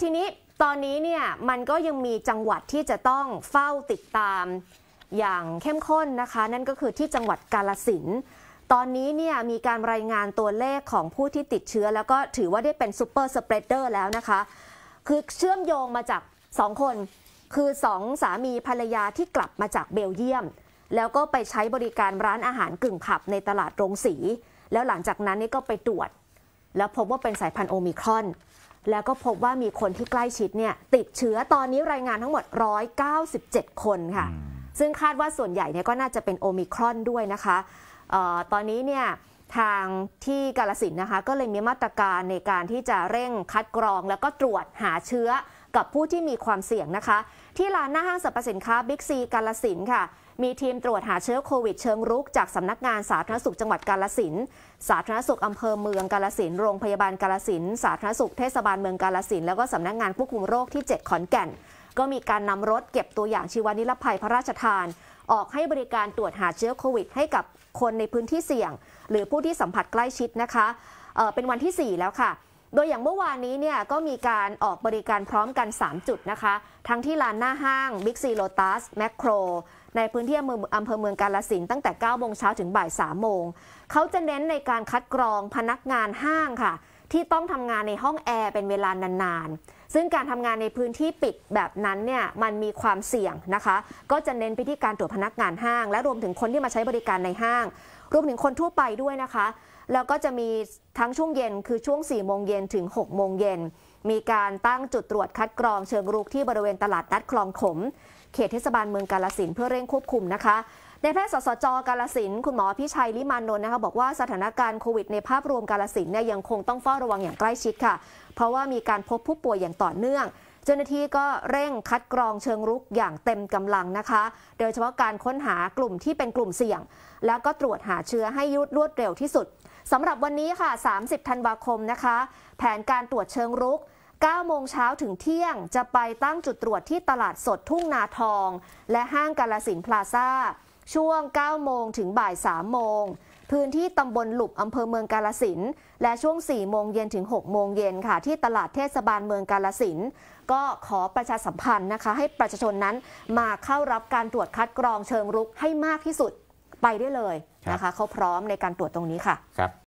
ทีนี้ตอนนี้เนี่ยมันก็ยังมีจังหวัดที่จะต้องเฝ้าติดตามอย่างเข้มข้นนะคะ นั่นก็คือที่จังหวัดกาลสินตอนนี้เนี่ยมีการรายงานตัวเลขของผู้ที่ติดเชื้อ แล้วก็ถือว่าได้เป็นซูเปอร์สเปรดเดอร์แล้วนะคะ คือเชื่อมโยงมาจาก2คน คือ 2 สามีภรรยาที่กลับมาจากเบลเยียม แล้วก็ไปใช้บริการร้านอาหารกึ่งผับในตลาดโรงสีแล้วหลังจากนั้นนี่ก็ไปตรวจ แล้วพบว่าเป็นสายพันธุ์โอมิครอนแล้วก็พบว่ามีคนที่ใกล้ชิดเนี่ยติดเชื้อตอนนี้รายงานทั้งหมด 197 คนค่ะ ซึ่งคาดว่าส่วนใหญ่เนี่ยก็น่าจะเป็นโอมิครอนด้วยนะคะออตอนนี้เนี่ยทางที่กาลสินนะคะก็เลยมีมาตรการในการที่จะเร่งคัดกรองแล้วก็ตรวจหาเชื้อกับผู้ที่มีความเสี่ยงนะคะ ที่ลานหน้าห้างสรรพสินค้าบิ๊กซีกาลสินค่ะ มีทีมตรวจหาเชื้อโควิดเชิงรุกจากสำนักงานสาธารณสุขจังหวัดกาลสินสาธารณสุขอำเภอเมืองกาลสินโรงพยาบาลกาลสิน สาธารณสุขเทศบาลเมืองกาลสิน แล้วก็สำนักงานควบคุมโรคที่ 7 ขอนแก่น ก็มีการนำรถเก็บตัวอย่างชีวานิรภัยพระราชทาน ออกให้บริการตรวจหาเชื้อโควิด ให้กับคนในพื้นที่เสี่ยง หรือผู้ที่สัมผัสใกล้ชิดนะคะเเป็นวันที่ 4 แล้วค่ะโดยอย่างเมื่อวานนี้เนี่ยก็มีการออกบริการพร้อมกัน 3 จุดนะคะ ทั้งที่ลานหน้าห้างบิ๊กซีโลตัสแมคโครในพื้นที่อำเภอเมืองกาลสินตั้งแต่9โมงเช้าถึงบ่าย3โมง เขาจะเน้นในการคัดกรองพนักงานห้างค่ะที่ต้องทำงานในห้องแอร์เป็นเวลานาน ๆ ซึ่งการทำงานในพื้นที่ปิดแบบนั้นเนี่ยมันมีความเสี่ยงนะคะ ก็จะเน้นไปที่การตรวจพนักงานห้าง และรวมถึงคนที่มาใช้บริการในห้างรวมถึงคนทั่วไปด้วยนะคะ แล้วก็จะมีทั้งช่วงเย็นคือช่วง 4 โมงเย็นถึง 6 โมงเย็นมีการตั้งจุดตรวจคัดกรองเชิงรุกที่บริเวณตลาดนัดคลองขม เขตเทศบาลเมืองกาลสินเพื่อเร่งควบคุมนะคะ ในแพทย์สสจกาลสิน คุณหมอพิชัยลิมานนท์นะคะบอกว่าสถานการณ์โควิดในภาพรวมกาลสินเนี่ยยังคงต้องเฝ้าระวังอย่างใกล้ชิดค่ะ เพราะว่ามีการพบผู้ป่วยอย่างต่อเนื่อง เจ้าหน้าที่ก็เร่งคัดกรองเชิงรุกอย่างเต็มกำลังนะคะ โดยเฉพาะการค้นหากลุ่มที่เป็นกลุ่มเสี่ยง แล้วก็ตรวจหาเชื้อให้ยุดรวดเร็วที่สุดสำหรับวันนี้ค่ะ 30ธันวาคมนะคะ แผนการตรวจเชิงรุก9โมงเช้าถึงเที่ยงจะไปตั้งจุดตรวจที่ตลาดสดทุ่งนาทอง และห้างกาลสินพลาซ่า ช่วง9โมงถึงบ่าย3โมงพื้นที่ตำบลหลุบอำเภอเมืองกาลสินและช่วง4โมงเย็นถึง6โมงเย็นค่ะ ที่ตลาดเทศบาลเมืองกาลสินก็ขอประชาสัมพันธ์นะคะ ให้ประชาชนนั้นมาเข้ารับการตรวจคัดกรองเชิงรุกให้มากที่สุดไปได้เลยนะคะเขาพร้อมในการตรวจตรงนี้ค่ะครับ